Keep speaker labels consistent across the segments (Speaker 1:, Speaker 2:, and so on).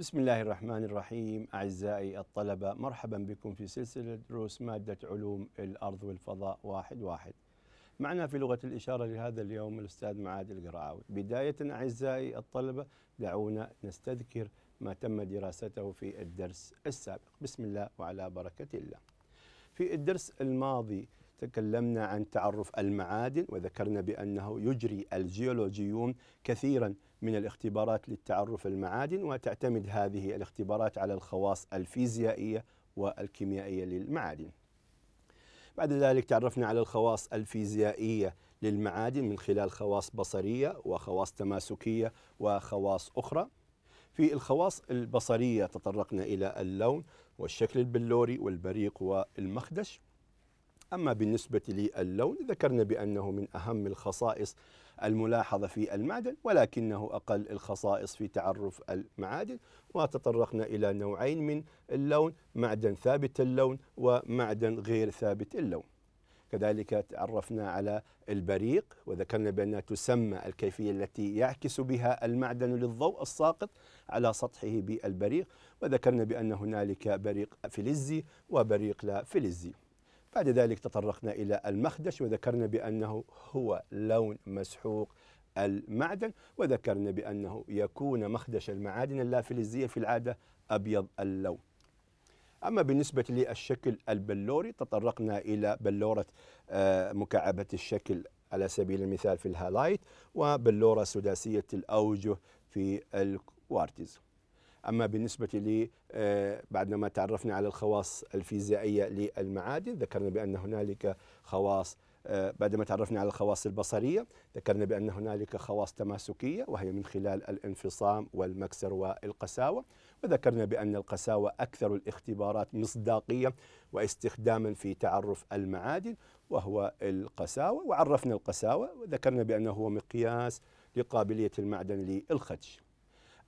Speaker 1: بسم الله الرحمن الرحيم أعزائي الطلبة مرحبا بكم في سلسلة دروس مادة علوم الأرض والفضاء واحد واحد معنا في لغة الإشارة لهذا اليوم الأستاذ معاد القرعاوي بداية أعزائي الطلبة دعونا نستذكر ما تم دراسته في الدرس السابق بسم الله وعلى بركة الله في الدرس الماضي تكلمنا عن تعرف المعادن وذكرنا بأنه يجري الجيولوجيون كثيرا من الاختبارات للتعرف المعادن وتعتمد هذه الاختبارات على الخواص الفيزيائية والكيميائية للمعادن بعد ذلك تعرفنا على الخواص الفيزيائية للمعادن من خلال خواص بصرية وخواص تماسكية وخواص أخرى في الخواص البصرية تطرقنا إلى اللون والشكل البلوري والبريق والمخدش أما بالنسبة للون ذكرنا بأنه من أهم الخصائص الملاحظة في المعدن ولكنه أقل الخصائص في تعرف المعادن وتطرقنا إلى نوعين من اللون معدن ثابت اللون ومعدن غير ثابت اللون كذلك تعرفنا على البريق وذكرنا بأنها تسمى الكيفية التي يعكس بها المعدن للضوء الساقط على سطحه بالبريق وذكرنا بأن هنالك بريق فلزي وبريق لا فلزي بعد ذلك تطرقنا إلى المخدش وذكرنا بأنه هو لون مسحوق المعدن وذكرنا بأنه يكون مخدش المعادن اللافلزية في العادة أبيض اللون أما بالنسبة للشكل البلوري تطرقنا إلى بلورة آه، مكعبة الشكل على سبيل المثال في الهالايت وبلورة سداسية الأوجه في الكوارتز أما بالنسبة لي آه، بعدما تعرفنا على الخواص الفيزيائية للمعادن ذكرنا بأن هنالك خواص آه، بعدما تعرفنا على الخواص البصرية ذكرنا بأن هنالك خواص تماسكية وهي من خلال الانفصام والمكسر والقساوة وذكرنا بأن القساوة أكثر الاختبارات مصداقية واستخداما في تعرف المعادن وهو القساوة وعرفنا القساوة وذكرنا بأنه هو مقياس لقابلية المعدن للخدش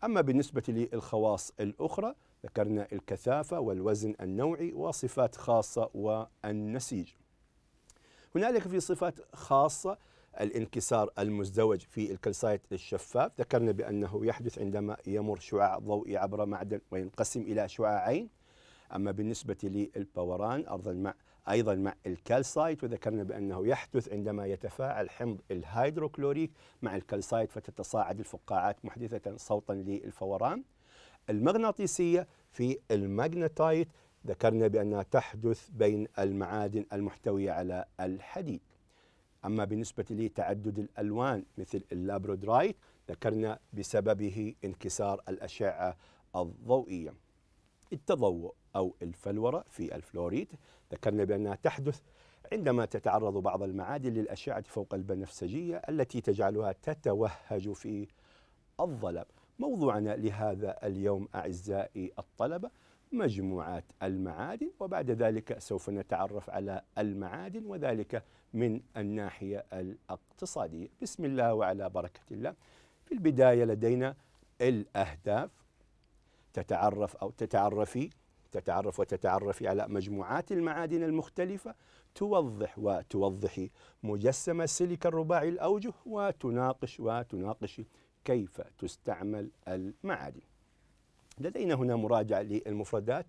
Speaker 1: أما بالنسبة للخواص الأخرى ذكرنا الكثافة والوزن النوعي وصفات خاصة والنسيج هنالك في صفات خاصة الانكسار المزدوج في الكلسايت الشفاف ذكرنا بأنه يحدث عندما يمر شعاع ضوئي عبر معدن وينقسم إلى شعاعين أما بالنسبة للبوران أرض مع أيضا مع الكالسايت وذكرنا بأنه يحدث عندما يتفاعل حمض الهيدروكلوريك مع الكالسايت فتتصاعد الفقاعات محدثة صوتا للفوران المغناطيسية في الماجنتايت ذكرنا بأنها تحدث بين المعادن المحتوية على الحديد أما بالنسبة لتعدد الألوان مثل اللابرودرايت ذكرنا بسببه انكسار الأشعة الضوئية التضوء أو الفلورة في الفلوريد ذكرنا بأنها تحدث عندما تتعرض بعض المعادن للأشعة فوق البنفسجية التي تجعلها تتوهج في الظلام موضوعنا لهذا اليوم أعزائي الطلبة مجموعات المعادن وبعد ذلك سوف نتعرف على المعادن وذلك من الناحية الاقتصادية بسم الله وعلى بركة الله في البداية لدينا الأهداف تتعرف أو تتعرفي تتعرف وتتعرفي على مجموعات المعادن المختلفة توضح وتوضحي مجسم السيليكا الرباعي الأوجه وتناقش وتناقشي كيف تستعمل المعادن لدينا هنا مراجعة للمفردات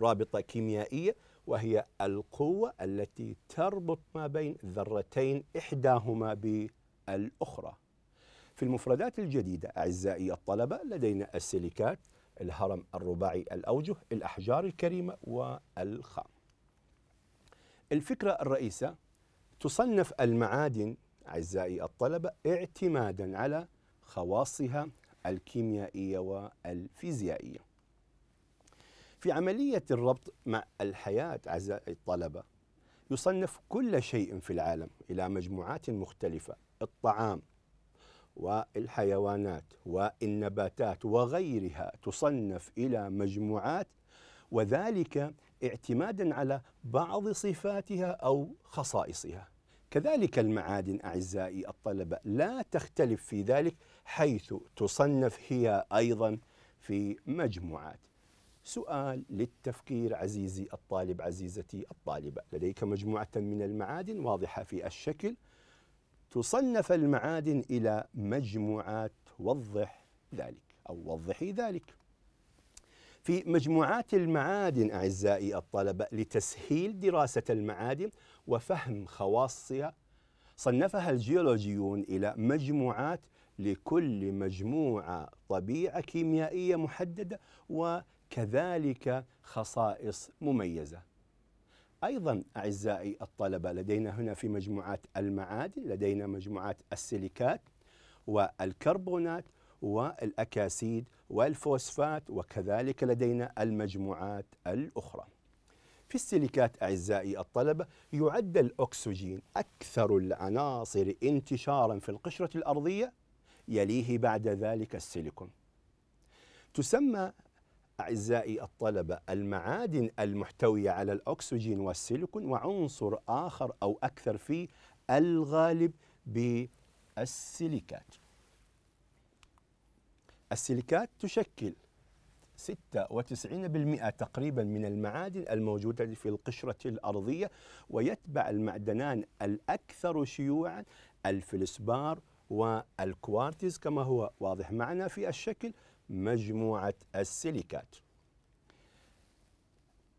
Speaker 1: رابطة كيميائية وهي القوة التي تربط ما بين ذرتين إحداهما بالأخرى في المفردات الجديدة أعزائي الطلبة لدينا السيليكات الهرم الرباعي الأوجه الأحجار الكريمة والخام الفكرة الرئيسة تصنف المعادن أعزائي الطلبة اعتمادا على خواصها الكيميائية والفيزيائية في عملية الربط مع الحياة أعزائي الطلبة يصنف كل شيء في العالم إلى مجموعات مختلفة الطعام والحيوانات والنباتات وغيرها تصنف الى مجموعات وذلك اعتمادا على بعض صفاتها او خصائصها كذلك المعادن اعزائي الطلبه لا تختلف في ذلك حيث تصنف هي ايضا في مجموعات سؤال للتفكير عزيزي الطالب عزيزتي الطالبه لديك مجموعه من المعادن واضحه في الشكل تصنف المعادن إلى مجموعات توضح ذلك أو وضحي ذلك في مجموعات المعادن أعزائي الطلبة لتسهيل دراسة المعادن وفهم خواصها صنفها الجيولوجيون إلى مجموعات لكل مجموعة طبيعة كيميائية محددة وكذلك خصائص مميزة أيضا أعزائي الطلبة لدينا هنا في مجموعات المعادن لدينا مجموعات السيليكات والكربونات والأكاسيد والفوسفات وكذلك لدينا المجموعات الأخرى في السيليكات أعزائي الطلبة يعد الأكسجين أكثر العناصر انتشارا في القشرة الأرضية يليه بعد ذلك السيليكون تسمى أعزائي الطلبة المعادن المحتوية على الأكسجين والسيليكون وعنصر آخر أو أكثر في الغالب بالسيليكات السيليكات تشكل 96% تقريبا من المعادن الموجودة في القشرة الأرضية ويتبع المعدنان الأكثر شيوعا الفلسبار والكوارتز كما هو واضح معنا في الشكل مجموعة السيليكات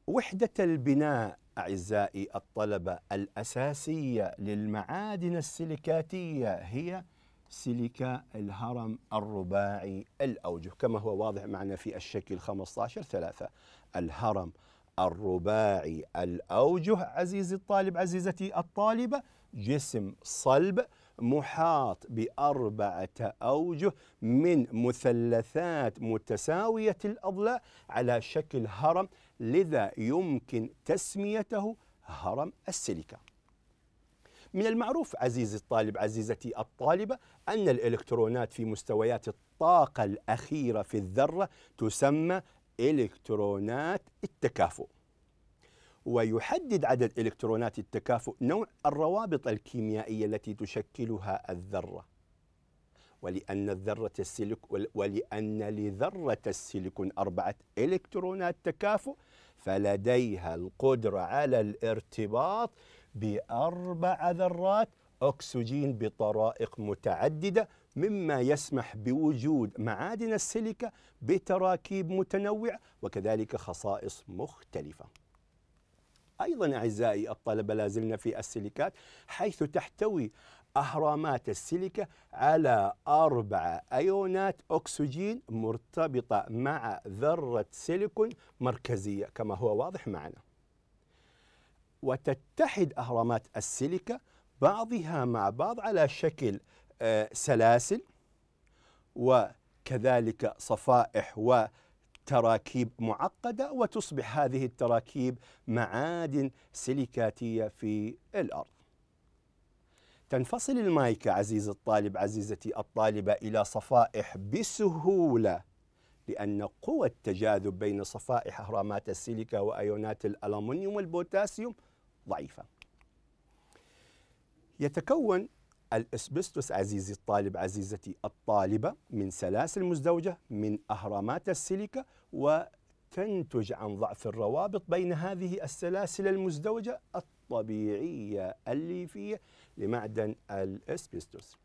Speaker 1: وحدة البناء أعزائي الطلبة الأساسية للمعادن السيليكاتية هي سيليكا الهرم الرباعي الأوجه كما هو واضح معنا في الشكل 15 ثلاثة الهرم الرباعي الأوجه عزيزي الطالب عزيزتي الطالبة جسم صلب محاط بأربعة أوجه من مثلثات متساوية الأضلاع على شكل هرم لذا يمكن تسميته هرم السيليكا من المعروف عزيزي الطالب عزيزتي الطالبة أن الإلكترونات في مستويات الطاقة الأخيرة في الذرة تسمى إلكترونات التكافؤ ويحدد عدد إلكترونات التكافؤ نوع الروابط الكيميائية التي تشكلها الذرة ولأن الذرة السيليك ولأن لذرة السيليكون أربعة إلكترونات تكافؤ فلديها القدرة على الارتباط بأربع ذرات أكسجين بطرائق متعددة مما يسمح بوجود معادن السيليكا بتراكيب متنوعة وكذلك خصائص مختلفة أيضا أعزائي الطلبة لازلنا في السيليكات حيث تحتوي أهرامات السيليكا على أربع أيونات أكسجين مرتبطة مع ذرة سيليكون مركزية كما هو واضح معنا وتتحد أهرامات السيليكا بعضها مع بعض على شكل آه، سلاسل وكذلك صفائح و تراكيب معقدة وتصبح هذه التراكيب معادن سيليكاتية في الأرض تنفصل المايكة عزيز الطالب عزيزتي الطالبة إلى صفائح بسهولة لأن قوى التجاذب بين صفائح أهرامات السيليكا وأيونات الألمنيوم والبوتاسيوم ضعيفة يتكون الاسبستوس عزيزي الطالب عزيزتي الطالبه من سلاسل مزدوجه من اهرامات السيليكا وتنتج عن ضعف الروابط بين هذه السلاسل المزدوجه الطبيعيه الليفيه لمعدن الاسبستوس.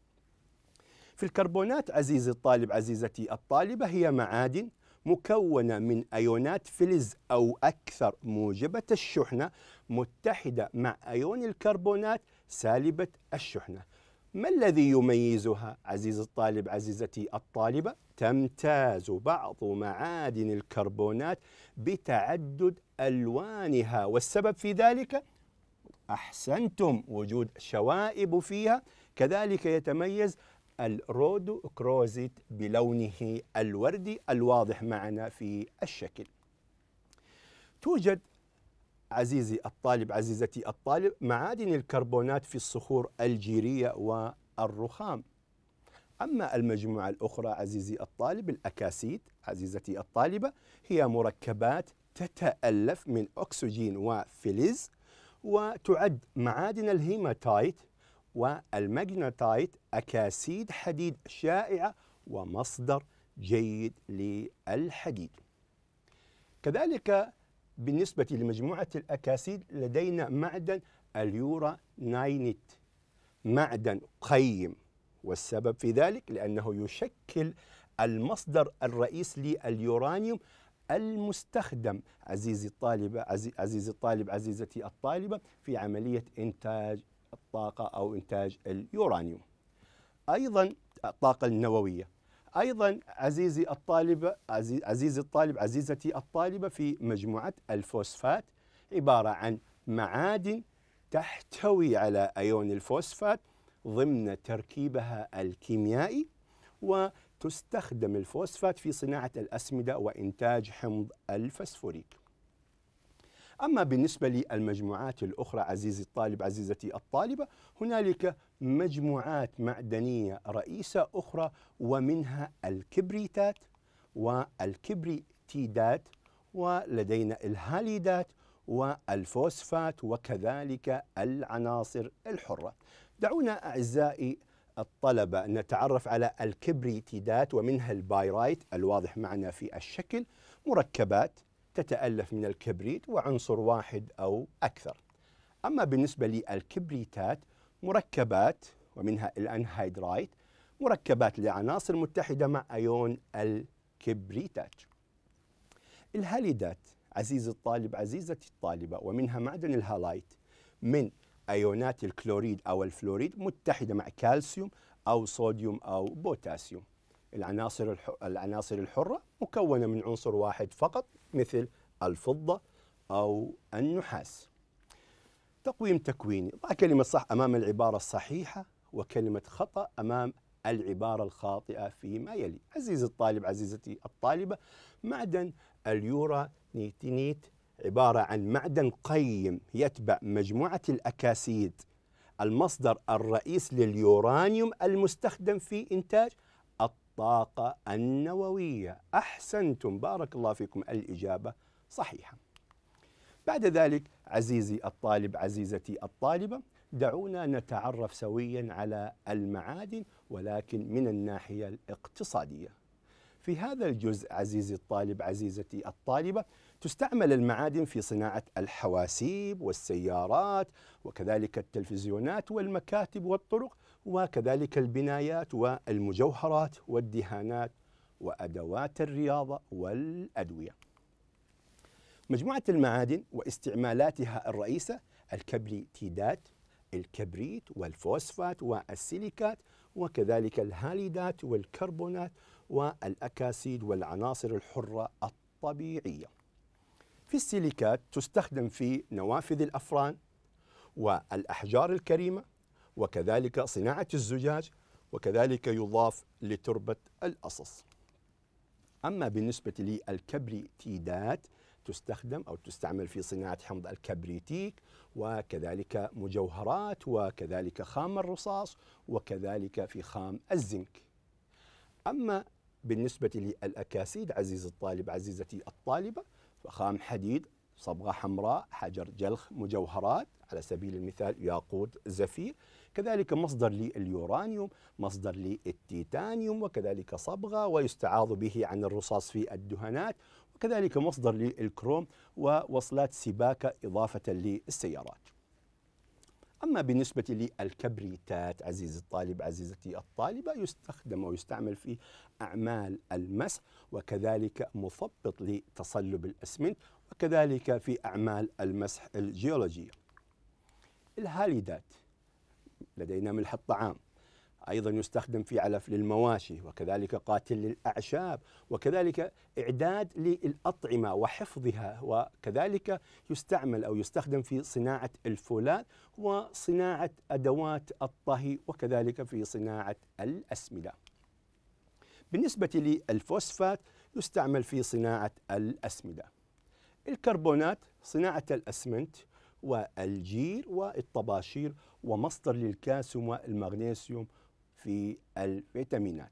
Speaker 1: في الكربونات عزيزي الطالب عزيزتي الطالبه هي معادن مكونة من أيونات فلز أو أكثر موجبة الشحنة متحدة مع أيون الكربونات سالبة الشحنة ما الذي يميزها عزيز الطالب عزيزتي الطالبة؟ تمتاز بعض معادن الكربونات بتعدد ألوانها والسبب في ذلك أحسنتم وجود شوائب فيها كذلك يتميز الرودو كروزيت بلونه الوردي الواضح معنا في الشكل توجد عزيزي الطالب عزيزتي الطالب معادن الكربونات في الصخور الجيرية والرخام أما المجموعة الأخرى عزيزي الطالب الأكاسيد عزيزتي الطالبة هي مركبات تتألف من أكسجين وفلز وتعد معادن الهيماتايت والماجنتايت أكاسيد حديد شائعة ومصدر جيد للحديد كذلك بالنسبة لمجموعة الأكاسيد لدينا معدن اليورا ناينيت معدن قيم والسبب في ذلك لأنه يشكل المصدر الرئيس لليورانيوم المستخدم عزيزي الطالب عزيزي الطالب عزيزتي الطالبة في عملية إنتاج الطاقة أو إنتاج اليورانيوم أيضا الطاقة النووية أيضا عزيزي الطالبة عزيزي الطالب عزيزتي الطالبة في مجموعة الفوسفات عبارة عن معادن تحتوي على أيون الفوسفات ضمن تركيبها الكيميائي وتستخدم الفوسفات في صناعة الأسمدة وإنتاج حمض الفسفوريك أما بالنسبة للمجموعات الأخرى عزيزي الطالب عزيزتي الطالبة هنالك مجموعات معدنية رئيسة أخرى ومنها الكبريتات والكبريتيدات ولدينا الهاليدات والفوسفات وكذلك العناصر الحرة دعونا أعزائي الطلبة نتعرف على الكبريتيدات ومنها البايرايت الواضح معنا في الشكل مركبات تتألف من الكبريت وعنصر واحد أو أكثر أما بالنسبة للكبريتات مركبات ومنها الأنهيدرايت مركبات لعناصر متحدة مع أيون الكبريتات الهاليدات عزيزي الطالب عزيزتي الطالبة ومنها معدن الهالايت من أيونات الكلوريد أو الفلوريد متحدة مع كالسيوم أو صوديوم أو بوتاسيوم العناصر العناصر الحرة مكونة من عنصر واحد فقط مثل الفضة أو النحاس تقويم تكويني ضع كلمة صح أمام العبارة الصحيحة وكلمة خطأ أمام العبارة الخاطئة فيما يلي عزيزي الطالب عزيزتي الطالبة معدن اليورا نيتينيت عبارة عن معدن قيم يتبع مجموعة الأكاسيد المصدر الرئيس لليورانيوم المستخدم في إنتاج الطاقة النووية أحسنتم بارك الله فيكم الإجابة صحيحة بعد ذلك عزيزي الطالب عزيزتي الطالبة دعونا نتعرف سويا على المعادن ولكن من الناحية الاقتصادية في هذا الجزء عزيزي الطالب عزيزتي الطالبة تستعمل المعادن في صناعة الحواسيب والسيارات وكذلك التلفزيونات والمكاتب والطرق وكذلك البنايات والمجوهرات والدهانات وأدوات الرياضة والأدوية مجموعة المعادن واستعمالاتها الرئيسة الكبريتيدات الكبريت والفوسفات والسيليكات وكذلك الهاليدات والكربونات والأكاسيد والعناصر الحرة الطبيعية في السيليكات تستخدم في نوافذ الأفران والأحجار الكريمة وكذلك صناعة الزجاج وكذلك يضاف لتربة الأصص أما بالنسبة للكبريتيدات تستخدم أو تستعمل في صناعة حمض الكبريتيك وكذلك مجوهرات وكذلك خام الرصاص وكذلك في خام الزنك أما بالنسبة للأكاسيد عزيز الطالب عزيزتي الطالبة فخام حديد صبغة حمراء حجر جلخ مجوهرات على سبيل المثال ياقوت زفير كذلك مصدر لليورانيوم مصدر للتيتانيوم وكذلك صبغة ويستعاض به عن الرصاص في الدهانات وكذلك مصدر للكروم ووصلات سباكة إضافة للسيارات أما بالنسبة للكبريتات عزيزي الطالب عزيزتي الطالبة يستخدم ويستعمل في أعمال المسح وكذلك مثبط لتصلب الأسمنت وكذلك في أعمال المسح الجيولوجية الهاليدات لدينا ملح الطعام أيضا يستخدم في علف للمواشي وكذلك قاتل للأعشاب وكذلك إعداد للأطعمة وحفظها وكذلك يستعمل أو يستخدم في صناعة الفولاذ وصناعة أدوات الطهي وكذلك في صناعة الأسمدة بالنسبة للفوسفات يستعمل في صناعة الأسمدة الكربونات صناعة الأسمنت والجير والطباشير ومصدر للكالسيوم والمغنيسيوم في الفيتامينات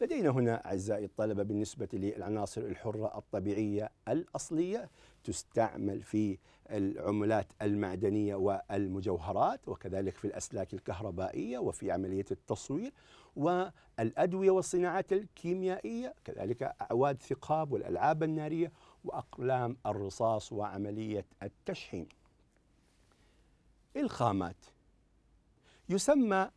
Speaker 1: لدينا هنا أعزائي الطلبة بالنسبة للعناصر الحرة الطبيعية الأصلية تستعمل في العملات المعدنية والمجوهرات وكذلك في الأسلاك الكهربائية وفي عملية التصوير والأدوية والصناعات الكيميائية كذلك أعواد ثقاب والألعاب النارية وأقلام الرصاص وعملية التشحيم الخامات يسمى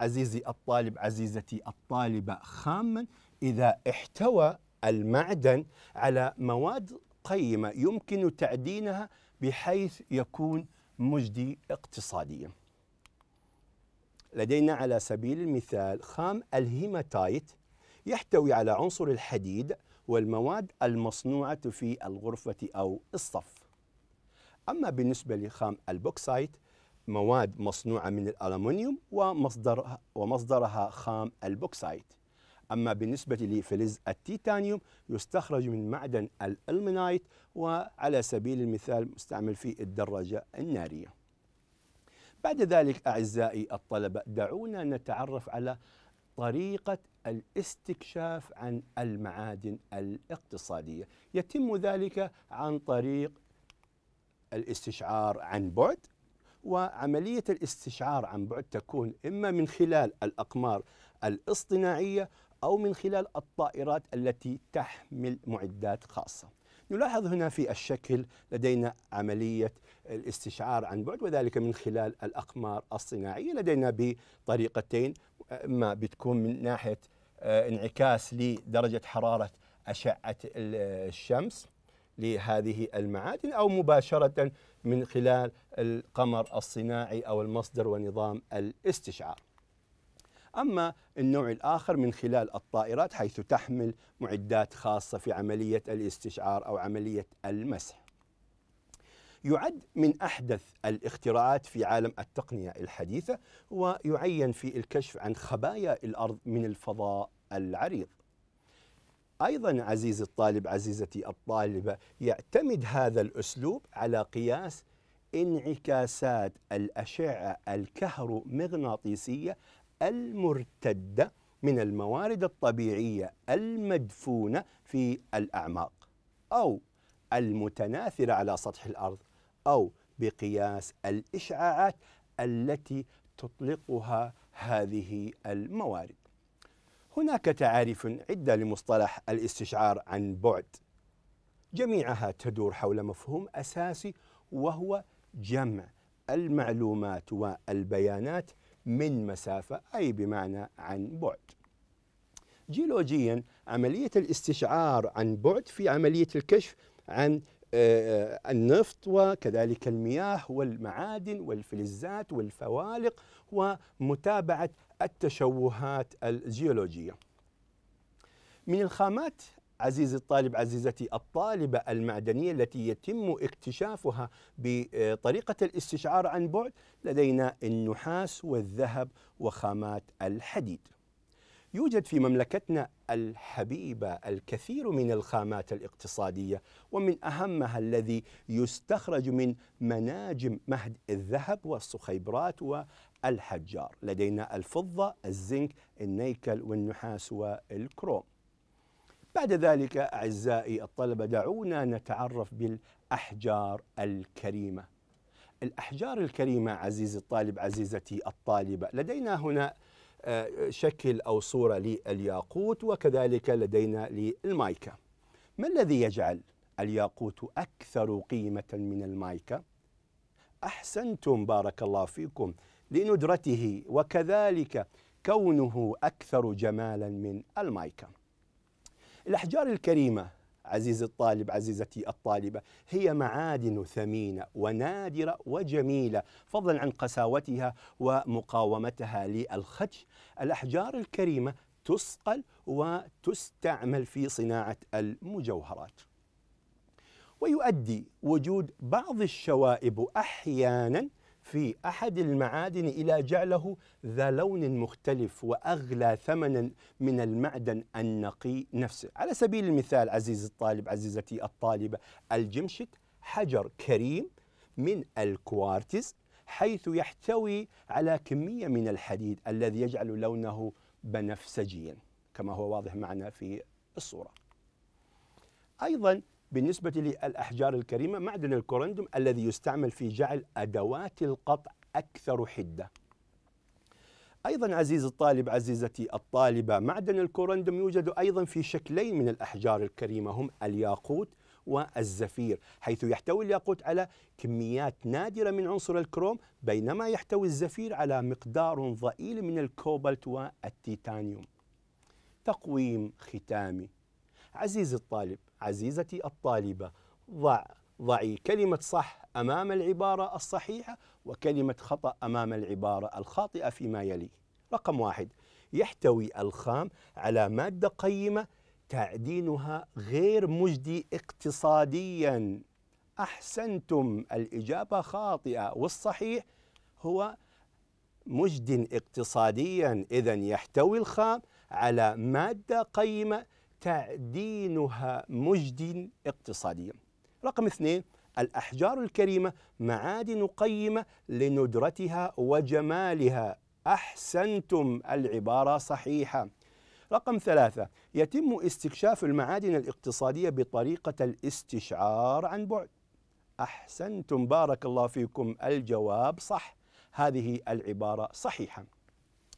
Speaker 1: عزيزي الطالب عزيزتي الطالبة خاما إذا احتوى المعدن على مواد قيمة يمكن تعدينها بحيث يكون مجدي اقتصاديا لدينا على سبيل المثال خام الهيماتايت يحتوي على عنصر الحديد والمواد المصنوعة في الغرفة أو الصف أما بالنسبة لخام البوكسايت مواد مصنوعة من الألمنيوم ومصدرها, ومصدرها خام البوكسايت أما بالنسبة لفلز التيتانيوم يستخرج من معدن الألمنايت وعلى سبيل المثال مستعمل في الدراجة النارية بعد ذلك أعزائي الطلبة دعونا نتعرف على طريقة الاستكشاف عن المعادن الاقتصاديه يتم ذلك عن طريق الاستشعار عن بعد وعمليه الاستشعار عن بعد تكون اما من خلال الاقمار الاصطناعيه او من خلال الطائرات التي تحمل معدات خاصه نلاحظ هنا في الشكل لدينا عملية الاستشعار عن بعد وذلك من خلال الأقمار الصناعية لدينا بطريقتين إما بتكون من ناحية آه، انعكاس لدرجة حرارة أشعة الشمس لهذه المعادن أو مباشرة من خلال القمر الصناعي أو المصدر ونظام الاستشعار أما النوع الآخر من خلال الطائرات حيث تحمل معدات خاصة في عملية الاستشعار أو عملية المسح يعد من أحدث الاختراعات في عالم التقنية الحديثة ويعين في الكشف عن خبايا الأرض من الفضاء العريض أيضا عزيزي الطالب عزيزتي الطالبة يعتمد هذا الأسلوب على قياس انعكاسات الأشعة الكهرومغناطيسية المرتدة من الموارد الطبيعية المدفونة في الأعماق أو المتناثرة على سطح الأرض أو بقياس الإشعاعات التي تطلقها هذه الموارد هناك تعاريف عدة لمصطلح الاستشعار عن بعد جميعها تدور حول مفهوم أساسي وهو جمع المعلومات والبيانات من مسافة أي بمعنى عن بعد جيولوجيا عملية الاستشعار عن بعد في عملية الكشف عن آه، آه، النفط وكذلك المياه والمعادن والفلزات والفوالق ومتابعة التشوهات الجيولوجية من الخامات عزيزي الطالب عزيزتي الطالبة المعدنية التي يتم اكتشافها بطريقة الاستشعار عن بعد لدينا النحاس والذهب وخامات الحديد يوجد في مملكتنا الحبيبة الكثير من الخامات الاقتصادية ومن أهمها الذي يستخرج من مناجم مهد الذهب والصخيبرات والحجار لدينا الفضة الزنك النيكل والنحاس والكروم بعد ذلك أعزائي الطلبة دعونا نتعرف بالأحجار الكريمة الأحجار الكريمة عزيزي الطالب عزيزتي الطالبة لدينا هنا آه، شكل أو صورة للياقوت وكذلك لدينا للمايكا ما الذي يجعل الياقوت أكثر قيمة من المايكا؟ أحسنتم بارك الله فيكم لندرته وكذلك كونه أكثر جمالا من المايكا الأحجار الكريمة عزيز الطالب عزيزتي الطالبة هي معادن ثمينة ونادرة وجميلة فضلا عن قساوتها ومقاومتها للخدش الأحجار الكريمة تصقل وتستعمل في صناعة المجوهرات ويؤدي وجود بعض الشوائب أحيانا في أحد المعادن إلى جعله ذا لون مختلف وأغلى ثمنا من المعدن النقي نفسه على سبيل المثال عزيز الطالب عزيزتي الطالبة الجمشك حجر كريم من الكوارتز حيث يحتوي على كمية من الحديد الذي يجعل لونه بنفسجيا كما هو واضح معنا في الصورة أيضا بالنسبة للأحجار الكريمة معدن الكورندوم الذي يستعمل في جعل أدوات القطع أكثر حدة أيضا عزيز الطالب عزيزتي الطالبة معدن الكورندوم يوجد أيضا في شكلين من الأحجار الكريمة هم الياقوت والزفير حيث يحتوي الياقوت على كميات نادرة من عنصر الكروم بينما يحتوي الزفير على مقدار ضئيل من الكوبالت والتيتانيوم تقويم ختامي عزيزي الطالب عزيزتي الطالبة ضع ضعي كلمة صح أمام العبارة الصحيحة وكلمة خطأ أمام العبارة الخاطئة فيما يلي رقم واحد يحتوي الخام على مادة قيمة تعدينها غير مجدي اقتصاديا أحسنتم الإجابة خاطئة والصحيح هو مجد اقتصاديا إذا يحتوي الخام على مادة قيمة تعدينها مجد اقتصاديا رقم اثنين الأحجار الكريمة معادن قيمة لندرتها وجمالها أحسنتم العبارة صحيحة رقم ثلاثة يتم استكشاف المعادن الاقتصادية بطريقة الاستشعار عن بعد أحسنتم بارك الله فيكم الجواب صح هذه العبارة صحيحة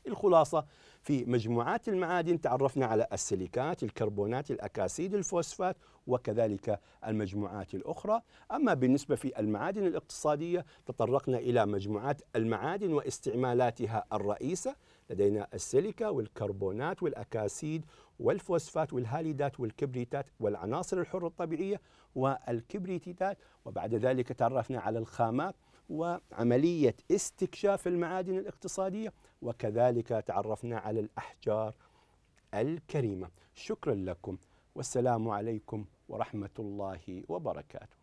Speaker 1: الخلاصة في مجموعات المعادن تعرفنا على السيليكات الكربونات الأكاسيد الفوسفات وكذلك المجموعات الأخرى أما بالنسبة في المعادن الاقتصادية تطرقنا إلى مجموعات المعادن واستعمالاتها الرئيسة لدينا السيليكا والكربونات والأكاسيد والفوسفات والهاليدات والكبريتات والعناصر الحرة الطبيعية والكبريتات وبعد ذلك تعرفنا على الخامات وعملية استكشاف المعادن الاقتصادية وكذلك تعرفنا على الأحجار الكريمة شكرا لكم والسلام عليكم ورحمة الله وبركاته